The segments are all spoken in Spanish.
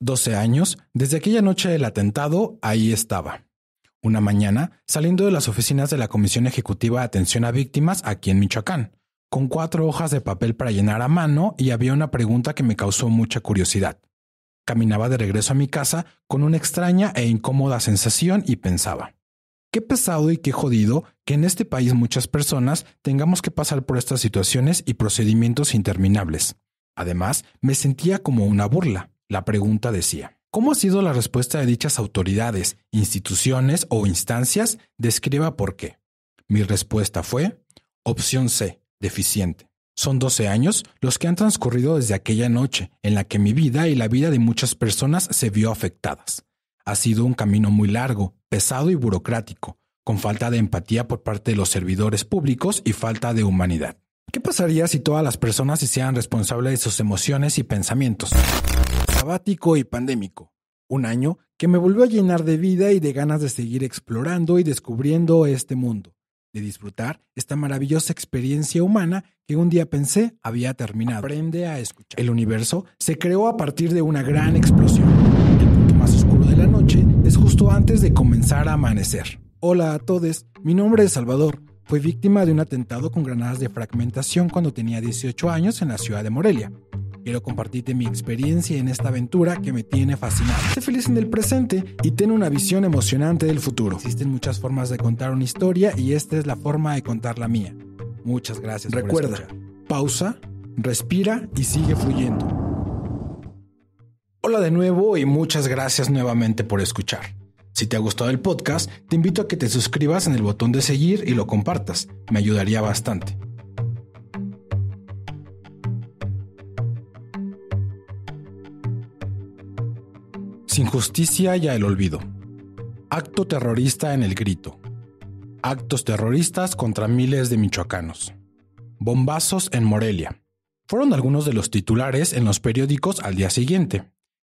12 años, desde aquella noche del atentado, ahí estaba. Una mañana, saliendo de las oficinas de la Comisión Ejecutiva de Atención a Víctimas aquí en Michoacán, con cuatro hojas de papel para llenar a mano y había una pregunta que me causó mucha curiosidad. Caminaba de regreso a mi casa con una extraña e incómoda sensación y pensaba, qué pesado y qué jodido que en este país muchas personas tengamos que pasar por estas situaciones y procedimientos interminables. Además, me sentía como una burla. La pregunta decía, ¿cómo ha sido la respuesta de dichas autoridades, instituciones o instancias? Describa por qué. Mi respuesta fue, opción C, deficiente. Son 12 años los que han transcurrido desde aquella noche en la que mi vida y la vida de muchas personas se vio afectadas. Ha sido un camino muy largo, pesado y burocrático, con falta de empatía por parte de los servidores públicos y falta de humanidad. ¿Qué pasaría si todas las personas se hicieran responsables de sus emociones y pensamientos? sabático y pandémico. Un año que me volvió a llenar de vida y de ganas de seguir explorando y descubriendo este mundo, de disfrutar esta maravillosa experiencia humana que un día pensé había terminado. Aprende a escuchar. El universo se creó a partir de una gran explosión. El punto más oscuro de la noche es justo antes de comenzar a amanecer. Hola a todos, mi nombre es Salvador. Fue víctima de un atentado con granadas de fragmentación cuando tenía 18 años en la ciudad de Morelia quiero compartirte mi experiencia en esta aventura que me tiene fascinado. Sé feliz en el presente y ten una visión emocionante del futuro. Existen muchas formas de contar una historia y esta es la forma de contar la mía. Muchas gracias. Recuerda, pausa, respira y sigue fluyendo. Hola de nuevo y muchas gracias nuevamente por escuchar. Si te ha gustado el podcast, te invito a que te suscribas en el botón de seguir y lo compartas. Me ayudaría bastante. injusticia y el olvido. Acto terrorista en el grito. Actos terroristas contra miles de michoacanos. Bombazos en Morelia. Fueron algunos de los titulares en los periódicos al día siguiente.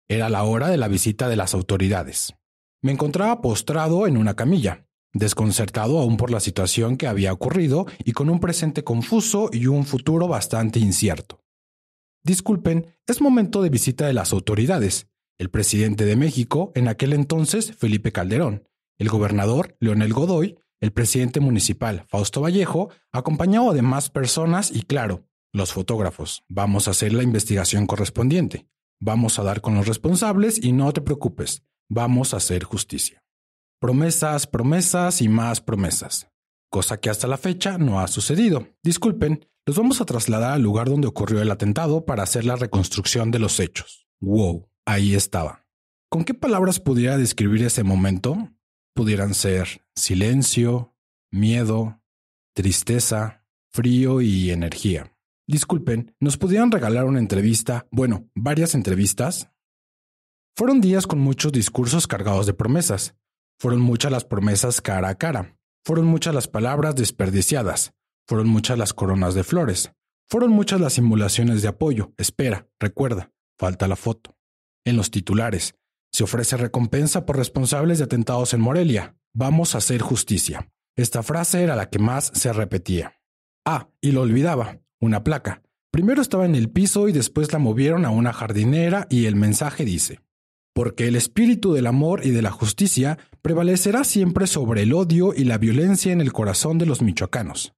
Era la hora de la visita de las autoridades. Me encontraba postrado en una camilla, desconcertado aún por la situación que había ocurrido y con un presente confuso y un futuro bastante incierto. Disculpen, es momento de visita de las autoridades el presidente de México, en aquel entonces Felipe Calderón, el gobernador Leonel Godoy, el presidente municipal Fausto Vallejo, acompañado de más personas y claro, los fotógrafos. Vamos a hacer la investigación correspondiente. Vamos a dar con los responsables y no te preocupes, vamos a hacer justicia. Promesas, promesas y más promesas. Cosa que hasta la fecha no ha sucedido. Disculpen, los vamos a trasladar al lugar donde ocurrió el atentado para hacer la reconstrucción de los hechos. ¡Wow! ahí estaba. ¿Con qué palabras pudiera describir ese momento? Pudieran ser silencio, miedo, tristeza, frío y energía. Disculpen, ¿nos pudieran regalar una entrevista? Bueno, varias entrevistas. Fueron días con muchos discursos cargados de promesas. Fueron muchas las promesas cara a cara. Fueron muchas las palabras desperdiciadas. Fueron muchas las coronas de flores. Fueron muchas las simulaciones de apoyo. Espera, recuerda, falta la foto. En los titulares, se ofrece recompensa por responsables de atentados en Morelia. Vamos a hacer justicia. Esta frase era la que más se repetía. Ah, y lo olvidaba, una placa. Primero estaba en el piso y después la movieron a una jardinera y el mensaje dice, porque el espíritu del amor y de la justicia prevalecerá siempre sobre el odio y la violencia en el corazón de los michoacanos,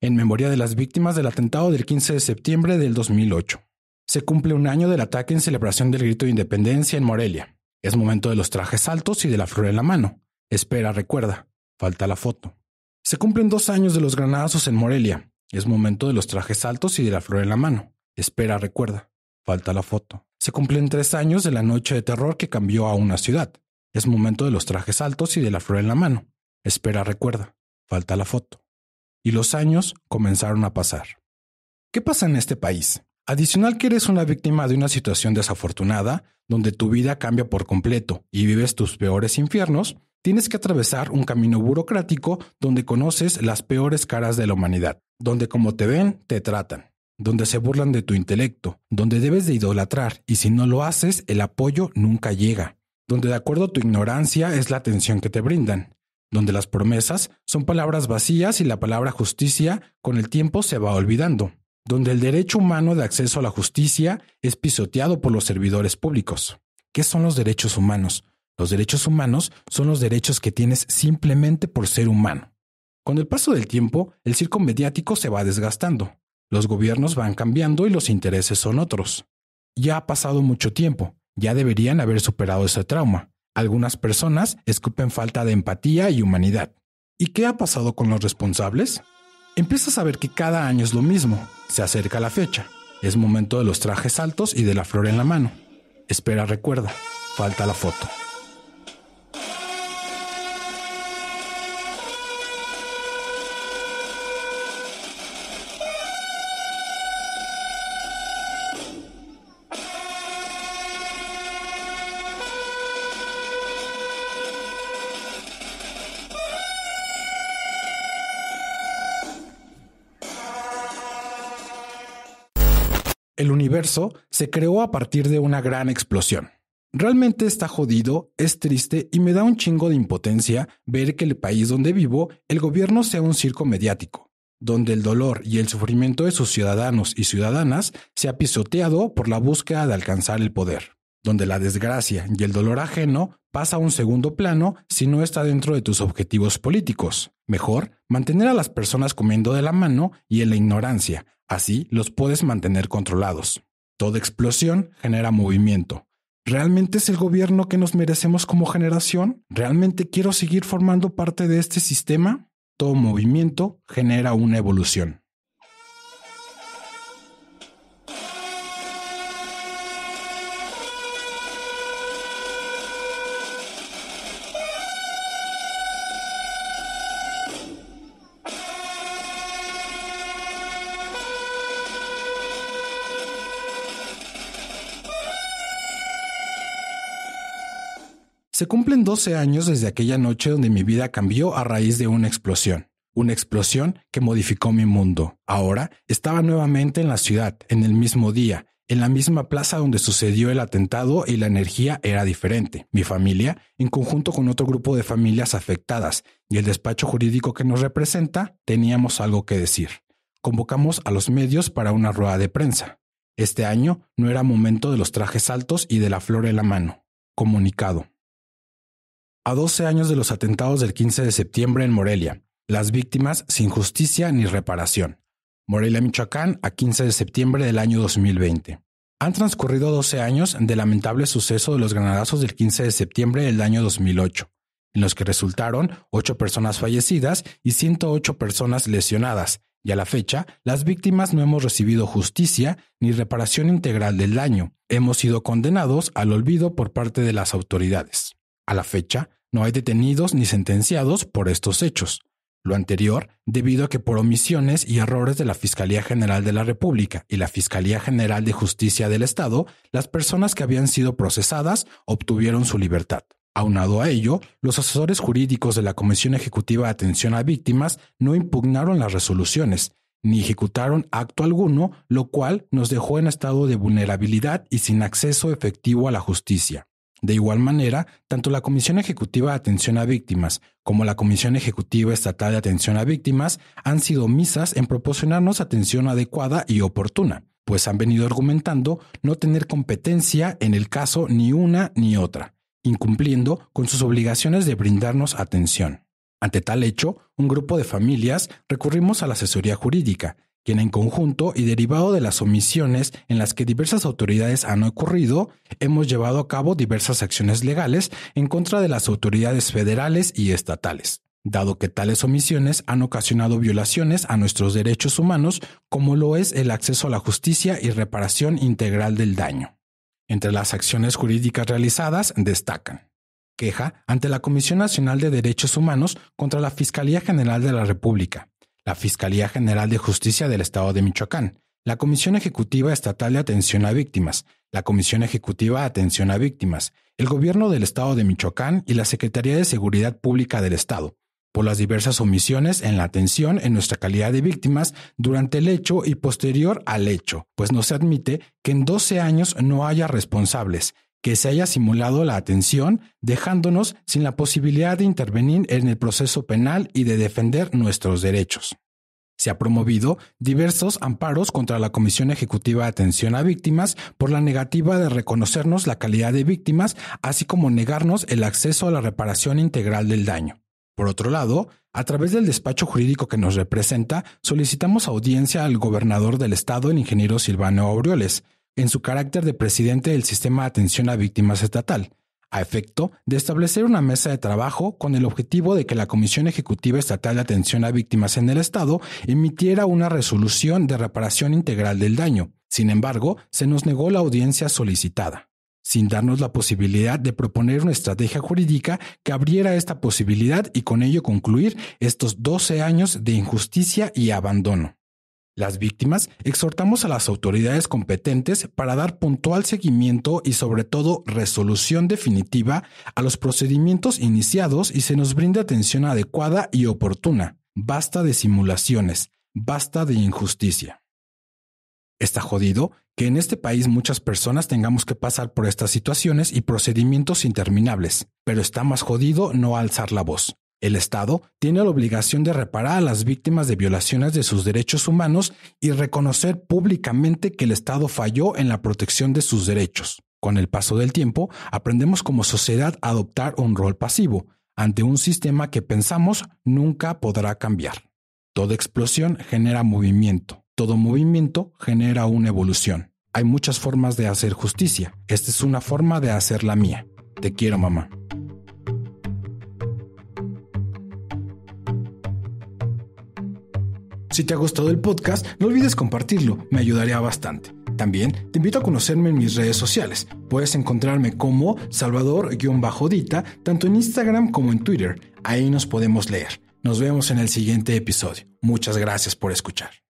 en memoria de las víctimas del atentado del 15 de septiembre del 2008. Se cumple un año del ataque en celebración del grito de independencia en Morelia. Es momento de los trajes altos y de la flor en la mano. Espera, recuerda. Falta la foto. Se cumplen dos años de los granazos en Morelia. Es momento de los trajes altos y de la flor en la mano. Espera, recuerda. Falta la foto. Se cumplen tres años de la noche de terror que cambió a una ciudad. Es momento de los trajes altos y de la flor en la mano. Espera, recuerda. Falta la foto. Y los años comenzaron a pasar. ¿Qué pasa en este país? Adicional que eres una víctima de una situación desafortunada, donde tu vida cambia por completo y vives tus peores infiernos, tienes que atravesar un camino burocrático donde conoces las peores caras de la humanidad, donde como te ven, te tratan, donde se burlan de tu intelecto, donde debes de idolatrar y si no lo haces, el apoyo nunca llega, donde de acuerdo a tu ignorancia es la atención que te brindan, donde las promesas son palabras vacías y la palabra justicia con el tiempo se va olvidando, donde el derecho humano de acceso a la justicia es pisoteado por los servidores públicos. ¿Qué son los derechos humanos? Los derechos humanos son los derechos que tienes simplemente por ser humano. Con el paso del tiempo, el circo mediático se va desgastando, los gobiernos van cambiando y los intereses son otros. Ya ha pasado mucho tiempo, ya deberían haber superado ese trauma. Algunas personas escupen falta de empatía y humanidad. ¿Y qué ha pasado con los responsables? Empiezas a saber que cada año es lo mismo. Se acerca la fecha. Es momento de los trajes altos y de la flor en la mano. Espera, recuerda. Falta la foto. El universo se creó a partir de una gran explosión. Realmente está jodido, es triste y me da un chingo de impotencia ver que el país donde vivo, el gobierno sea un circo mediático, donde el dolor y el sufrimiento de sus ciudadanos y ciudadanas se ha pisoteado por la búsqueda de alcanzar el poder, donde la desgracia y el dolor ajeno pasa a un segundo plano si no está dentro de tus objetivos políticos. Mejor, mantener a las personas comiendo de la mano y en la ignorancia, Así los puedes mantener controlados. Toda explosión genera movimiento. ¿Realmente es el gobierno que nos merecemos como generación? ¿Realmente quiero seguir formando parte de este sistema? Todo movimiento genera una evolución. Se cumplen 12 años desde aquella noche donde mi vida cambió a raíz de una explosión. Una explosión que modificó mi mundo. Ahora estaba nuevamente en la ciudad, en el mismo día, en la misma plaza donde sucedió el atentado y la energía era diferente. Mi familia, en conjunto con otro grupo de familias afectadas y el despacho jurídico que nos representa, teníamos algo que decir. Convocamos a los medios para una rueda de prensa. Este año no era momento de los trajes altos y de la flor en la mano. Comunicado a 12 años de los atentados del 15 de septiembre en Morelia, las víctimas sin justicia ni reparación. Morelia, Michoacán, a 15 de septiembre del año 2020. Han transcurrido 12 años del lamentable suceso de los granadazos del 15 de septiembre del año 2008, en los que resultaron 8 personas fallecidas y 108 personas lesionadas, y a la fecha, las víctimas no hemos recibido justicia ni reparación integral del daño. Hemos sido condenados al olvido por parte de las autoridades. A la fecha, no hay detenidos ni sentenciados por estos hechos. Lo anterior debido a que por omisiones y errores de la Fiscalía General de la República y la Fiscalía General de Justicia del Estado, las personas que habían sido procesadas obtuvieron su libertad. Aunado a ello, los asesores jurídicos de la Comisión Ejecutiva de Atención a Víctimas no impugnaron las resoluciones, ni ejecutaron acto alguno, lo cual nos dejó en estado de vulnerabilidad y sin acceso efectivo a la justicia. De igual manera, tanto la Comisión Ejecutiva de Atención a Víctimas como la Comisión Ejecutiva Estatal de Atención a Víctimas han sido misas en proporcionarnos atención adecuada y oportuna, pues han venido argumentando no tener competencia en el caso ni una ni otra, incumpliendo con sus obligaciones de brindarnos atención. Ante tal hecho, un grupo de familias recurrimos a la asesoría jurídica, quien en conjunto y derivado de las omisiones en las que diversas autoridades han ocurrido, hemos llevado a cabo diversas acciones legales en contra de las autoridades federales y estatales, dado que tales omisiones han ocasionado violaciones a nuestros derechos humanos como lo es el acceso a la justicia y reparación integral del daño. Entre las acciones jurídicas realizadas destacan queja ante la Comisión Nacional de Derechos Humanos contra la Fiscalía General de la República, la Fiscalía General de Justicia del Estado de Michoacán, la Comisión Ejecutiva Estatal de Atención a Víctimas, la Comisión Ejecutiva de Atención a Víctimas, el Gobierno del Estado de Michoacán y la Secretaría de Seguridad Pública del Estado, por las diversas omisiones en la atención en nuestra calidad de víctimas durante el hecho y posterior al hecho, pues no se admite que en 12 años no haya responsables que se haya simulado la atención, dejándonos sin la posibilidad de intervenir en el proceso penal y de defender nuestros derechos. Se ha promovido diversos amparos contra la Comisión Ejecutiva de Atención a Víctimas por la negativa de reconocernos la calidad de víctimas, así como negarnos el acceso a la reparación integral del daño. Por otro lado, a través del despacho jurídico que nos representa, solicitamos audiencia al gobernador del estado, el ingeniero Silvano Aureoles, en su carácter de presidente del Sistema de Atención a Víctimas Estatal, a efecto de establecer una mesa de trabajo con el objetivo de que la Comisión Ejecutiva Estatal de Atención a Víctimas en el Estado emitiera una resolución de reparación integral del daño. Sin embargo, se nos negó la audiencia solicitada, sin darnos la posibilidad de proponer una estrategia jurídica que abriera esta posibilidad y con ello concluir estos 12 años de injusticia y abandono. Las víctimas exhortamos a las autoridades competentes para dar puntual seguimiento y sobre todo resolución definitiva a los procedimientos iniciados y se nos brinde atención adecuada y oportuna. Basta de simulaciones, basta de injusticia. Está jodido que en este país muchas personas tengamos que pasar por estas situaciones y procedimientos interminables, pero está más jodido no alzar la voz. El Estado tiene la obligación de reparar a las víctimas de violaciones de sus derechos humanos y reconocer públicamente que el Estado falló en la protección de sus derechos. Con el paso del tiempo, aprendemos como sociedad a adoptar un rol pasivo ante un sistema que pensamos nunca podrá cambiar. Toda explosión genera movimiento. Todo movimiento genera una evolución. Hay muchas formas de hacer justicia. Esta es una forma de hacer la mía. Te quiero, mamá. Si te ha gustado el podcast, no olvides compartirlo, me ayudaría bastante. También te invito a conocerme en mis redes sociales. Puedes encontrarme como Salvador-Dita, tanto en Instagram como en Twitter. Ahí nos podemos leer. Nos vemos en el siguiente episodio. Muchas gracias por escuchar.